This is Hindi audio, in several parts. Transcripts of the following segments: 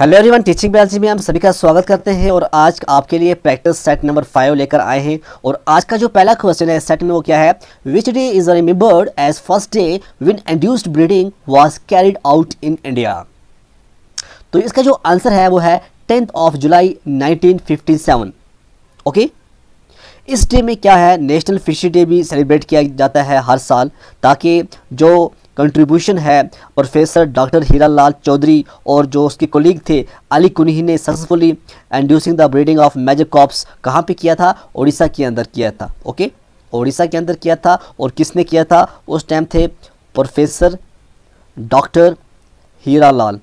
हेलो एवरीवन टीचिंग बैलजी में हम सभी का स्वागत करते हैं और आज आपके लिए प्रैक्टिस सेट नंबर फाइव लेकर आए हैं और आज का जो पहला क्वेश्चन है सेट में वो क्या है which day is remembered as first day when induced breeding was carried out in India तो इसका जो आंसर है वो है tenth of July nineteen okay इस डे में क्या है नेशनल फिशरी डे भी सेलिब्रेट किया जाता है हर साल ताकि जो कंट्रीब्यूशन है प्रोफेसर डॉक्टर हीरा लाल चौधरी और जो उसके कोलीग थे अली कुनी ने successfully inducing the breeding of major cops कहाँ पे किया था उड़ीसा के अंदर किया था ओके उड़ीसा के अंदर किया था और किसने किया था उस टाइम थे प्रोफेसर डॉक्टर हीरा लाल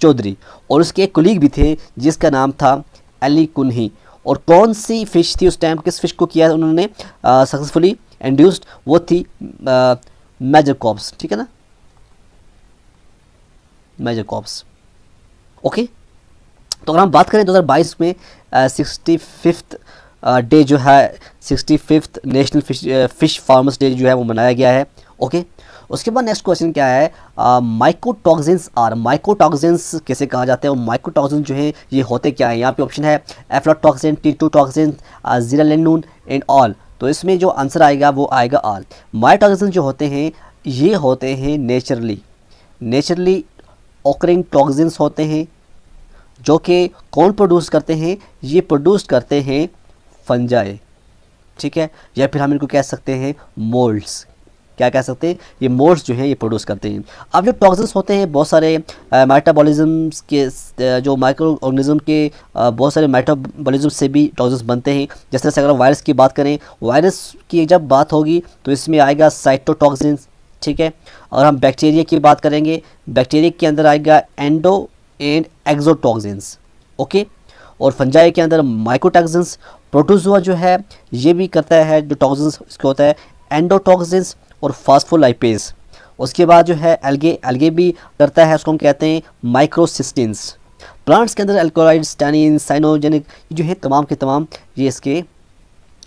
चौधरी और उसके एक कोलीग भी थे जिसका नाम था अली कुन्ही और कौन सी फ़िश थी उस टाइम किस फिश को किया उन्होंने सक्सेसफुली एंड्यूस्ड वो थी आ, मेजकॉब्स ठीक है ना मेजकॉब्स ओके तो अगर हम बात करें 2022 में सिक्सटी फिफ्थ डे जो है sixty fifth national fish fish farmers day जो है वो मनाया गया है ओके उसके बाद नेक्स्ट क्वेश्चन क्या है माइकोटॉक्सिन्स आर माइकोटॉक्सिन्स कैसे कहा जाते हैं और माइकोटॉक्सिन जो है ये होते क्या है यहाँ पे ऑप्शन है एफ्लोटॉक्सिन टी टू टॉक्सिन जीरा एंड ऑल तो इसमें जो आंसर आएगा वो आएगा आल माइटॉक्सिन जो होते हैं ये होते हैं नेचुरली नेचुरली ऑकरिंग टॉक्सिन्स होते हैं जो कि कौन प्रोड्यूस करते हैं ये प्रोड्यूस करते हैं फंजाए ठीक है या फिर हम इनको कह सकते हैं मोल्ड्स क्या कह सकते हैं ये मोड्स जो हैं ये प्रोड्यूस करते हैं अब जो टॉक्सिन्स होते हैं बहुत सारे मेटाबॉलिज्म्स के जो माइक्रो ऑर्गेनिज्म के बहुत सारे मेटाबॉलिज्म से भी टॉक्सिन्स बनते हैं जैसे जैसे अगर वायरस की बात करें वायरस की जब बात होगी तो इसमें आएगा साइटोटॉक्सिन्स ठीक है और हम बैक्टीरिया की बात करेंगे बैक्टीरिया के अंदर आएगा एंडो एंड एक्जोटॉक्सिन्स ओके और फंजाई के अंदर माइक्रोटॉक्सिन्स प्रोटोजोआ जो है ये भी करता है जो टॉक्सिन्स इसको होता है एंडोटॉक्सिन्स और फास्फोलाइपेज उसके बाद जो है एल्गे एल्गे भी करता है उसको हम कहते हैं माइक्रोसिस्टिन्स प्लांट्स के अंदर एल्कोलाइड स्टैनिन साइनोजेनिक जो है तमाम के तमाम ये इसके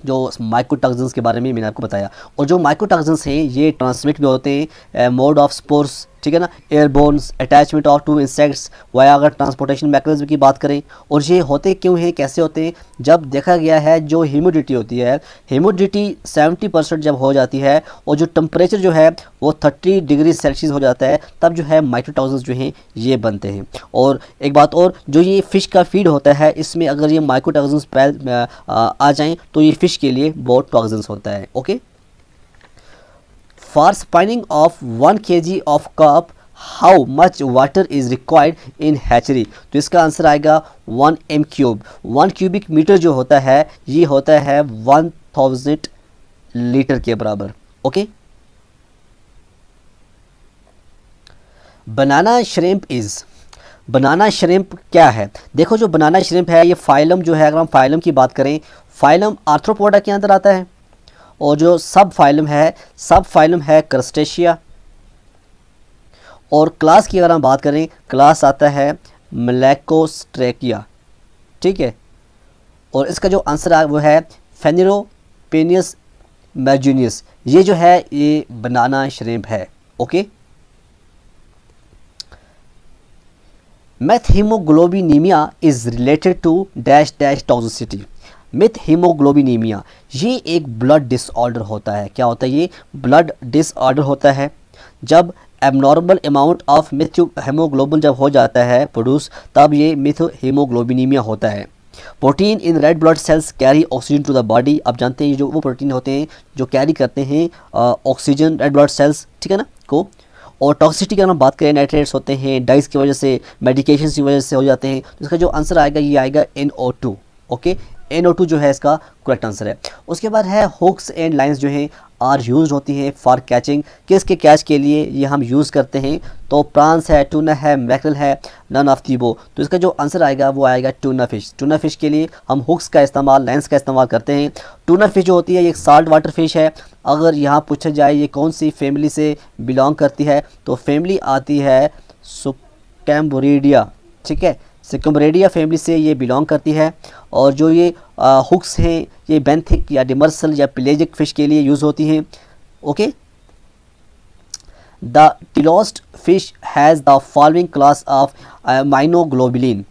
जो माइक्रोटॉक्सिन्स के बारे में मैंने आपको बताया और जो माइक्रोटॉक्सिन्स हैं ये ट्रांसमिट भी होते हैं मोड ऑफ स्पोर्स ठीक है ना airbornes attachment of to insects via अगर ट्रांसपोर्टेशन मैकेनिज्म की बात करें और ये होते क्यों हैं कैसे होते हैं जब देखा गया है जो ह्यूमिडिटी होती है ह्यूमिडिटी 70 परसेंट जब हो जाती है और जो टम्परेचर जो है वो 30 डिग्री सेल्सियस हो जाता है तब जो है माइक्रोटॉक्स जो हैं ये बनते हैं और एक बात और जो ये फ़िश का फीड होता है इसमें अगर ये पैल आ जाएँ तो ये फ़िश के लिए बहुत टॉक्जन्स होता है okay spinning of one K G of carp how much water is required in hatchery तो इसका आंसर आएगा one M cube one cubic metre जो होता है ये होता है वन थाउजेंड लीटर के बराबर ओके बनाना श्रेम्प इज़ बनाना श्रेम्प क्या है देखो जो बनाना श्रेम्प है ये फाइलम जो है अगर हम फाइलम की बात करें फाइलम आर्थ्रोपोडा के अंदर आता है और जो सब फाइलम है सब फाइलम है क्रस्टेशिया और क्लास की अगर हम बात करें क्लास आता है मलेकोस्ट्रेकिया ठीक है और इसका जो आंसर है वो है फेनरोपेनियस मैजूनियस ये जो है ये बनाना श्रेम्प है okay methaemoglobinaemia is related to dash dash toxicity methaemoglobinaemia ये एक ब्लड डिसऑर्डर होता है क्या होता है ये ब्लड डिसऑर्डर होता है जब abnormal amount of methaemoglobin जब हो जाता है प्रोड्यूस तब ये मिथ हीमोग्लोबिनीमिया होता है protein in red blood cells carry oxygen to the body आप जानते हैं जो वो प्रोटीन होते हैं जो कैरी करते हैं ऑक्सीजन रेड ब्लड सेल्स ठीक है ना को और टॉक्सिसिटी की अगर हम बात करें नाइट्रेट्स होते हैं डाइस की वजह से मेडिकेशन की वजह से हो जाते हैं तो इसका जो आंसर आएगा ये आएगा N O two okay N O two जो है इसका करेक्ट आंसर है उसके बाद है हुक्स एंड लाइंस जो हैं आर यूज होती हैं फॉर कैचिंग किस के कैच के लिए ये हम यूज़ करते हैं तो प्रांस है टूना है मैकरल है नन ऑफ थीबो तो इसका जो आंसर आएगा वो आएगा टूना फिश टूना फिश के लिए हम हुक्स का इस्तेमाल लेंस का इस्तेमाल करते हैं टूना फिश जो होती है ये एक साल्ट वाटर फिश है अगर यहाँ पूछा जाए ये कौन सी फैमिली से बिलोंग करती है तो फैमिली आती है सुकैम्बोरीडिया ठीक है सिकमरेडिया फैमिली से ये बिलोंग करती है और जो ये हुक्स हैं ये बेंथिक या डिमर्सल या प्लेजिक फ़िश के लिए यूज़ होती हैं okay the teleost fish has the following class of immunoglobulin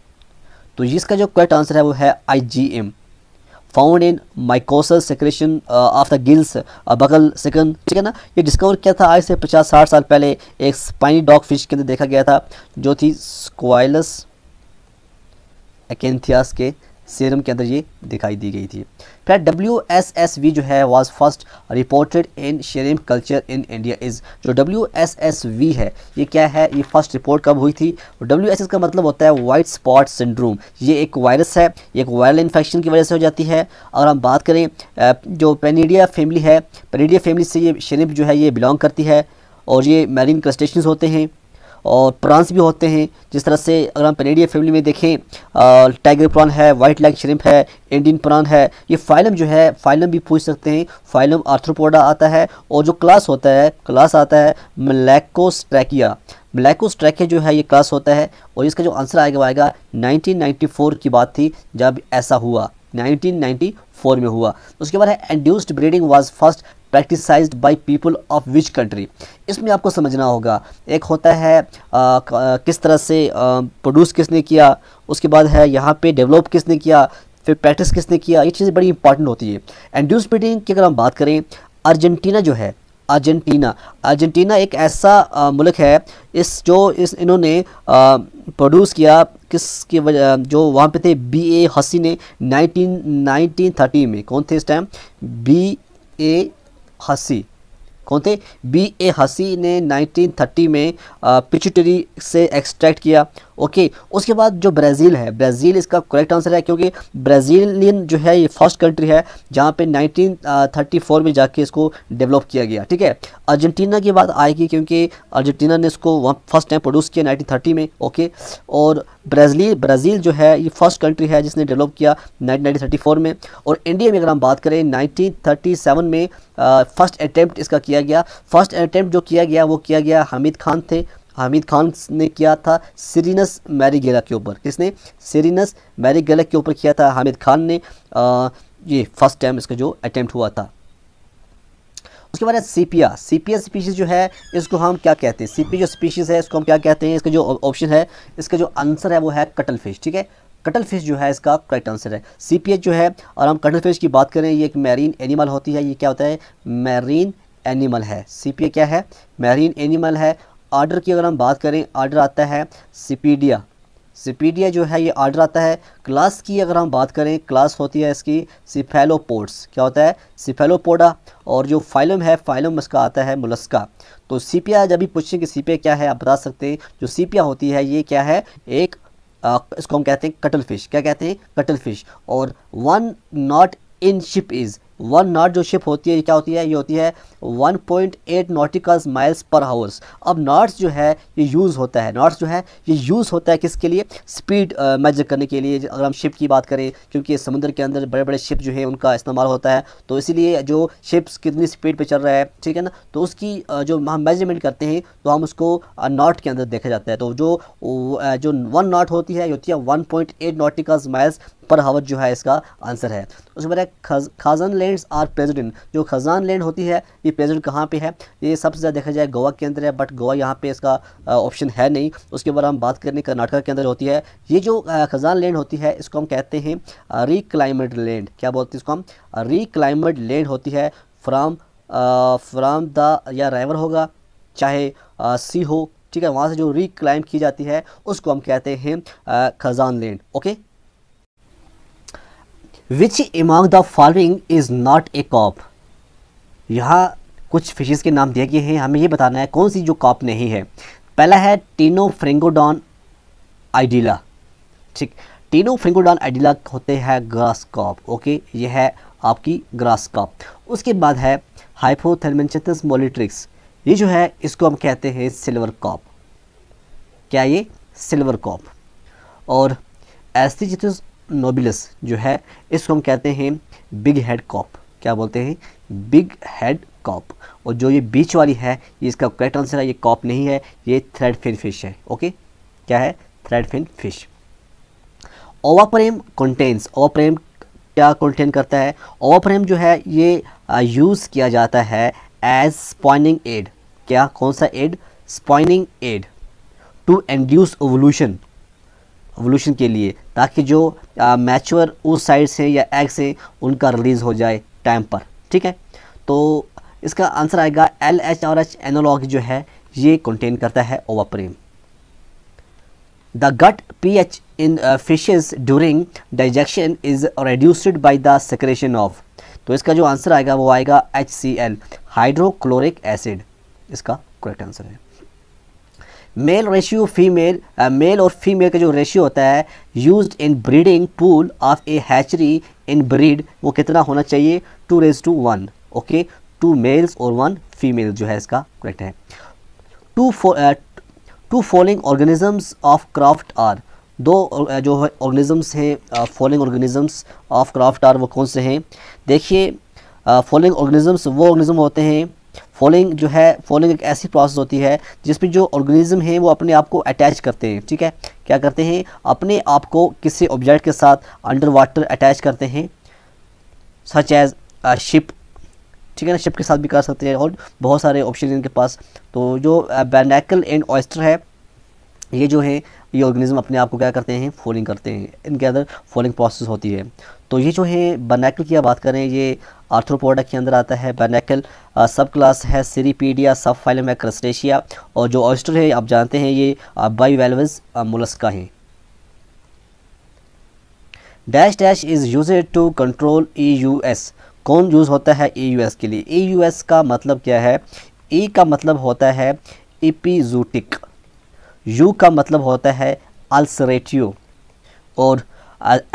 तो इसका जो क्वेट आंसर है वो है I G M found in mucosal secretion of the gills बगल सेकंड ठीक है ना ये डिस्कवर किया था आज से पचास साठ साल पहले एक स्पाइनी डॉग फिश के अंदर देखा गया था जो थी स्क्वाइलस एकेंथियास के सीरम के अंदर ये दिखाई दी गई थी फिर डब्ल्यू एस एस वी जो है was first reported in shrimp culture in India is जो डब्ल्यू एस एस वी है ये क्या है ये फर्स्ट रिपोर्ट कब हुई थी डब्ल्यू एस एस का मतलब होता है वाइट स्पॉट सिंड्रोम ये एक वायरस है ये एक वायरल इन्फेक्शन की वजह से हो जाती है अगर हम बात करें जो पेनीडिया फैमिली है पेनीडिया फैमिली से ये शेरम जो है ये बिलोंग करती है और ये मैरिन क्रस्टेशन होते हैं और प्रॉन्स भी होते हैं जिस तरह से अगर हम पेनेडिया फैमिली में देखें टाइगर प्रॉन है वाइट लैग श्रिम्प है इंडियन प्रॉन है ये फाइलम जो है फाइलम भी पूछ सकते हैं फाइलम आर्थ्रोपोडा आता है और जो क्लास होता है क्लास आता है मलैकोस्ट्रैकिया ब्लैकोस्ट्रैकिया जो है ये क्लास होता है और इसका जो आंसर आएगा वो आएगा नाइनटीन की बात थी जब ऐसा हुआ 1994 में हुआ उसके बाद है induced breeding was first practicised by people of which country इसमें आपको समझना होगा एक होता है आ, किस तरह से प्रोड्यूस किसने किया उसके बाद है यहाँ पे डेवलप किसने किया फिर प्रैक्टिस किसने किया ये चीज़ें बड़ी इंपॉर्टेंट होती है एंड्यूस ब्रीडिंग की अगर हम बात करें अर्जेंटीना जो है अर्जेंटीना अर्जेंटीना एक ऐसा मुल्क है इस जो इस इन्होंने प्रोड्यूस किया की वजह जो वहाँ पे थे बी ए हसी ने नाइनटीन नाइनटीन थर्टी में कौन थे इस टाइम बी ए 哈西。कौन थे बी ए हसी ने 1930 में पिचुटरी से एक्सट्रैक्ट किया ओके उसके बाद जो ब्राज़ील है ब्राज़ील इसका करेक्ट आंसर है क्योंकि ब्राज़ीलियन जो है ये फर्स्ट कंट्री है जहाँ पे 1934 में जाके इसको डेवलप किया गया ठीक है अर्जेंटीना की बात आएगी क्योंकि अर्जेंटीना ने इसको वहाँ फर्स्ट टाइम प्रोड्यूस किया नाइनटीन में ओके और ब्राज़ील ब्राज़ील जो है ये फर्स्ट कंट्री है जिसने डेवलप किया नाइनटीन में और इंडिया में अगर हम बात करें नाइनटीन में फर्स्ट अटैम्प्ट इसका किया किया गया फर्स्ट अटैम्प्ट जो किया गया वो किया गया हामिद खान थे हामिद खान ने किया था सीरीनस मैरीगेला के ऊपर किसने सीरीनस मैरीगेला के ऊपर किया था हामिद खान ने आ, ये फर्स्ट टाइम इसका जो अटैम्प्ट हुआ था उसके बाद सीपिया सीपिया स्पीशीज़ जो है इसको हम क्या कहते हैं सीपी जो स्पीशीज़ है इसको हम क्या कहते हैं इसका जो ऑप्शन है इसका जो आंसर है वो है कटल फिश ठीक है कटल फिश जो है इसका करेक्ट आंसर है सी जो है और हम कटल फिश की बात करें ये एक मैरीन एनिमल होती है ये क्या होता है मैरीन एनिमल है सी क्या है मैरीन एनिमल है आर्डर की अगर हम बात करें आर्डर आता है सिपीडिया सिपीडिया जो है ये आर्डर आता है क्लास की अगर हम बात करें क्लास होती है इसकी सिफेलोपोड्स क्या होता है सिफेलोपोडा और जो फाइलम है फाइलम इसका आता है मुलस्का तो सीपिया जब भी पूछें कि सीपिया क्या है आप बता सकते हैं जो सीपिया होती है ये क्या है एक आ, इसको हम कहते हैं कटल फिश क्या कहते हैं कटल फिश और one knot in ship is one knot जो शिप होती है ये क्या होती है ये होती है 1.8 नॉटिकल माइल्स पर हाउस अब नॉट्स जो है ये यूज़ होता है नॉट्स जो है ये यूज़ होता है किसके लिए स्पीड मेजर करने के लिए अगर हम शिप की बात करें क्योंकि समुद्र के अंदर बड़े बड़े शिप जो है उनका इस्तेमाल होता है तो इसीलिए जो शिप्स कितनी स्पीड पर चल रहा है ठीक है ना तो उसकी uh, जो हम मेजरमेंट करते हैं तो हम उसको नॉट के अंदर देखा जाता है तो जो uh, जो वन नॉट होती है ये होती है one point eight nautical miles per hour जो है इसका आंसर है उसके बाद खज खजान लैंड आर प्रेजेंट जो खजान लैंड होती है ये प्रेजेंट कहाँ पे है ये सबसे ज़्यादा देखा जाए गोवा के अंदर है बट गोवा यहाँ पे इसका ऑप्शन है नहीं उसके बाद हम बात करें कर्नाटका के अंदर होती है ये जो खजान लैंड होती है इसको हम कहते हैं रिक्लाइमेड लैंड क्या बोलते हैं इसको हम रिक्लाइमेड लैंड होती है फ्राम फ्राम द या राइवर होगा चाहे सी हो ठीक है वहाँ से जो रिक्लाइम की जाती है उसको हम कहते हैं khazan land okay which among the following is not a carp यहाँ कुछ फिशेज के नाम दिए गए हैं हमें ये बताना है कौन सी जो कॉप नहीं है पहला है टीनो फ्रेंगोडॉन आइडिला ठीक टीनो फ्रेंगोडॉन आइडिला होते हैं ग्रास कॉप ओके ये है आपकी ग्रास कॉप उसके बाद है हाइपोथर्मेंचतस मोलिट्रिक्स ये जो है इसको हम कहते हैं सिल्वर कॉप क्या ये सिल्वर कॉप और एस्थिचितस नोबिलस जो है इसको हम कहते हैं बिग हेड कॉप क्या बोलते हैं बिग हेड कॉप और जो ये बीच वाली है ये इसका करेक्ट आंसर है ये कॉप नहीं है ये थ्रेड फिन फिश है ओके क्या है threadfin fish Ovaprim contains Ovaprim क्या कंटेन करता है ओवाप्रेम जो है ये यूज़ किया जाता है एज स्पॉइनिंग एड क्या कौन सा aid spawning aid to induce ovulation वोल्यूशन के लिए ताकि जो मैचवर उस साइड से या एग से उनका रिलीज़ हो जाए टाइम पर ठीक है तो इसका आंसर आएगा एल एच और एच एनोलॉग जो है ये कंटेन करता है Ovaprim the gut P H in fishes during digestion is reduced by the secretion of तो इसका जो आंसर आएगा वो आएगा H C L hydrochloric acid इसका करेक्ट आंसर है मेल रेशियो फीमेल मेल और फीमेल का जो रेशियो होता है use in breeding pool of a hatchery in breed वो कितना होना चाहिए टू रेज to one okay two males और वन फीमेल जो है इसका करेक्ट है two two following organisms of craft are दो uh, जो है ऑर्गेनिजम्स हैं following organisms of craft are वो कौन से हैं देखिए फॉलोइंग uh, ऑर्गेनिजम्स वो ऑर्गेनिज्म होते हैं फॉलोइंग जो है फॉलिंग एक ऐसी प्रोसेस होती है जिसमें जो ऑर्गेनिज्म है वो अपने आप को अटैच करते हैं ठीक है क्या करते हैं अपने आप को किसी ऑब्जेक्ट के साथ अंडर वाटर अटैच करते हैं सच एज शिप ठीक है ना शिप के साथ भी कर सकते हैं और बहुत सारे ऑप्शन इनके पास तो जो बैनाकल एंड ऑयस्टर है ये जो है ये ऑर्गेनिज्म अपने आप को क्या करते हैं फॉलिंग करते हैं इनके अंदर फॉलिंग प्रोसेस होती है तो ये जो है बनेकल की बात करें ये आर्थ्रोपोडा के अंदर आता है बैनैकल सब क्लास है सीरीपीडिया सब फाइलम है क्रस्टेशिया और जो ऑयस्टर है आप जानते हैं ये बाईवेलवस मुलस्का है dash dash is use to control E U S कौन यूज़ होता है ई यू एस के लिए ई यू एस का मतलब क्या है ई e का मतलब होता है इपीजूटिक यू का मतलब होता है अल्सरेटियो और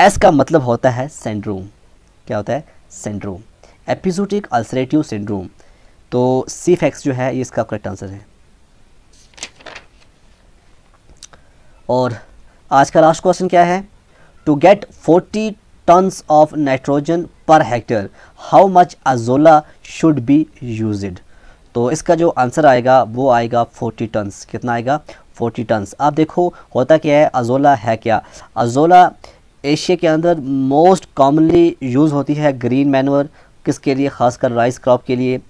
एस का मतलब होता है सेंड्रोम क्या होता है सेंड्रोम एपिजोटिक अल्सरेटिव सिंड्रोम तो सी फैक्स जो है ये इसका करेक्ट आंसर है और आज का लास्ट क्वेश्चन क्या है to get 40 tons of nitrogen per hectare how much azolla should be use तो इसका जो आंसर आएगा वो आएगा 40 टन्स कितना आएगा 40 टन आप देखो होता क्या है अजोला है क्या अजोला एशिया के अंदर मोस्ट कॉमनली यूज़ होती है ग्रीन मैनवर किसके लिए खासकर राइस क्रॉप के लिए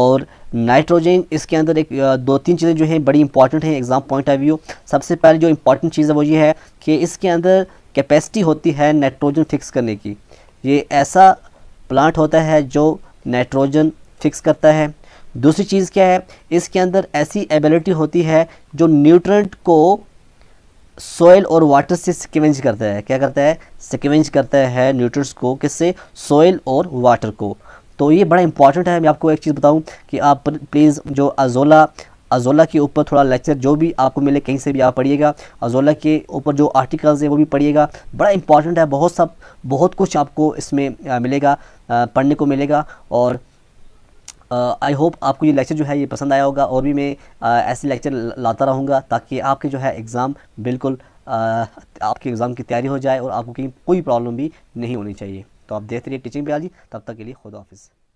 और नाइट्रोजन इसके अंदर एक दो तीन चीज़ें जो हैं बड़ी इंपॉर्टेंट हैं एग्ज़ाम पॉइंट ऑफ व्यू सबसे पहले जो इंपॉर्टेंट चीज़ है वो ये है कि इसके अंदर कैपेसिटी होती है नाइट्रोजन फिक्स करने की ये ऐसा प्लांट होता है जो नाइट्रोजन फिक्स करता है दूसरी चीज़ क्या है इसके अंदर ऐसी एबिलिटी होती है जो न्यूट्रंट को सोयल और वाटर से सिक्वेंज करता है क्या करता है सिक्वेंज करता है न्यूट्रंट्स को किससे सोयल और वाटर को तो ये बड़ा इंपॉर्टेंट है मैं आपको एक चीज़ बताऊं कि आप प्लीज़ जो अजोला अजोला के ऊपर थोड़ा लेक्चर जो भी आपको मिले कहीं से भी आप पढ़िएगा अजोला के ऊपर जो आर्टिकल्स हैं वो भी पढ़िएगा बड़ा इंपॉर्टेंट है बहुत सब बहुत कुछ आपको इसमें मिलेगा पढ़ने को मिलेगा और आई होप आपको ये लेक्चर जो है ये पसंद आया होगा और भी मैं ऐसे लेक्चर लाता रहूँगा ताकि आपके जो है एग्ज़ाम बिल्कुल आपके एग्ज़ाम की तैयारी हो जाए और आपको कहीं कोई प्रॉब्लम भी नहीं होनी चाहिए तो आप देखते रहिए टीचिंग पे आ जी तब तक के लिए खुदा हाफिज़